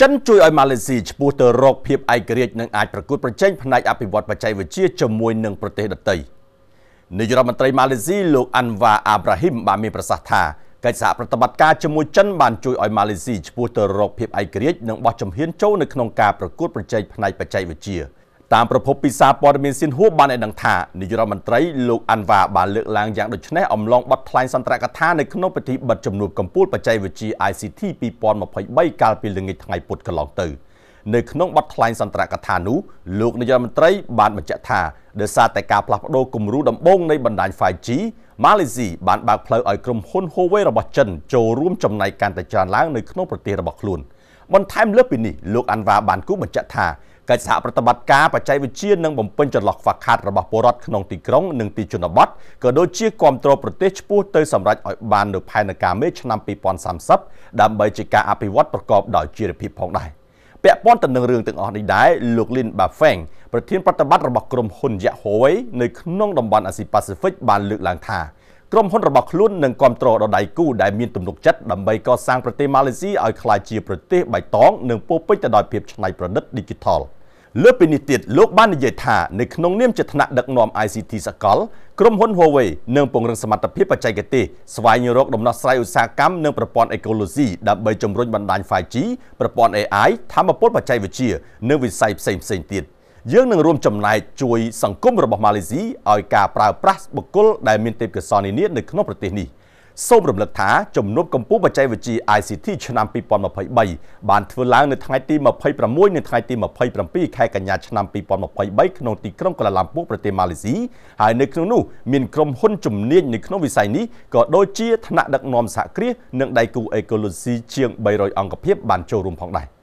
ចិនជួយឲ្យម៉ាឡេស៊ីឆ្ពោះទៅរកភាពឯករាជ្យនិងអាចប្រកួតប្រជែងផ្នែកអភិវឌ្ឍបច្ចេកវិទ្យាជាមួយនឹងប្រទេសដទៃនាយរដ្ឋមន្ត្រីម៉ាឡេស៊ីលោកអាន់វ៉ាអាប់រ៉ាហ៊ីមបានមានប្រសាសន៍ថាកិច្ចសហប្រតិបត្តិការជាមួយចិនបានជួយឲ្យម៉ាឡេស៊ីឆ្ពោះទៅរកភាពឯករាជ្យនិងបោះជំហានចូលនៅក្នុងការប្រកួតប្រជែងផ្នែកបច្ចេកវិទ្យា។តាមប្រភពពីសារព័ត៌មានស៊ីនហួបានឲ្យដឹងថានាយរដ្ឋមន្ត្រីលោកអាន់វ៉ាបានលើកឡើងយ៉ាងដូចនេះអំឡុងបទថ្លែងសន្ទរកថានៅក្នុងពិធីបិទជំនួបកម្ពុជាបច្ចេកវិទ្យា ICT 2023កាលពីល្ងាចថ្ងៃពុធកន្លងទៅនៅក្នុងបទថ្លែងសន្ទរកថានោះលោកនាយរដ្ឋមន្ត្រី បានបញ្ជាក់ថាដោយសារតែការផ្លាស់ប្តូរគំរូដំបូងនៃបណ្ដាញ 5G ម៉ាឡេស៊ីបានបើកផ្លូវឲ្យក្រុមហ៊ុន Huawei របស់ចិនចូលរួមចំណែកកាន់តែច្រើនឡើង នៅក្នុងប្រទេសរបស់ខ្លួនបន្ថែម លើពីនេះលោកអាន់វ៉ាបានគូបញ្ជាក់ថាកិច្ចសហប្រតិបត្តិការបច្ចេកវិទ្យានិងបំពេញចន្លោះខ្វះខាតរបស់ពលរដ្ឋក្នុងទីក្រុងនិងទីជនបទក៏ដូចជាគ្រប់គ្រងប្រទេសឆ្ពោះទៅសម្រេចឲ្យបាននូវផែនការមេឆ្នាំ2030ដើម្បីជាការអភិវឌ្ឍប្រកបដោយចីរភាពផងដែរពាក់ព័ន្ធទៅនឹងរឿងទាំងអស់នេះដែរលោកលីនបាហ្វេងប្រធានប្រតិបត្តិរបស់ក្រុមហ៊ុន Yahoo នៅក្នុងតំបន់អាស៊ីប៉ាស៊ីហ្វិកបានលើកឡើងថាក្រុមហ៊ុនរបស់ខ្លួននឹងគ្រប់គ្រងដល់ដៃគូដែលមានទំនុកចិត្តដើម្បីកសាងប្រទេសម៉ាឡេស៊ីឲ្យក្លាយជាប្រទេសបៃតងនិងពោពេញទៅដោយភាពច្នៃប្រឌិត Digital ។លើពីនេះទៀតលោកបាននិយាយថានៅក្នុងនាមជាថ្នាក់ដឹកនាំ ICT សកលក្រុមហ៊ុន Huawei នឹងពង្រឹងសមត្ថភាពបច្ចេកទេសស្វែងរកដំណោះស្រាយឧស្សាហកម្មនិងប្រព័ន្ធអេកូឡូស៊ីដើម្បីជំរុញបណ្ដាញ 5G ប្រព័ន្ធ AI ធម្មពលបច្ចេកវិទ្យានិងវិស័យផ្សេងៗទៀតយើងនឹងរួមចំណែកជួយសង្គមរបស់ម៉ាឡេស៊ីឲ្យការប្រើប្រាស់បុគ្គលដែលមានទេពកោសល្យនានានៅក្នុងប្រទេសនេះ។សូមរំលឹកថាជំនួបកម្ពុជាបច្ចេកវិទ្យា ICT ឆ្នាំ2023បានធ្វើឡើងនៅថ្ងៃទី26និងថ្ងៃទី27ខែកញ្ញាឆ្នាំ2023ក្នុងទីក្រុងកូឡាឡាំពូប្រទេសម៉ាឡេស៊ីហើយនៅក្នុងនោះមានក្រុមហ៊ុនជំនាញនៅក្នុងវិស័យនេះក៏ដូចជាថ្នាក់ដឹកនាំសហគ្រាសនិងដៃគូអេកូឡូស៊ីជាង300អង្គភាពបានចូលរួមផងដែរ។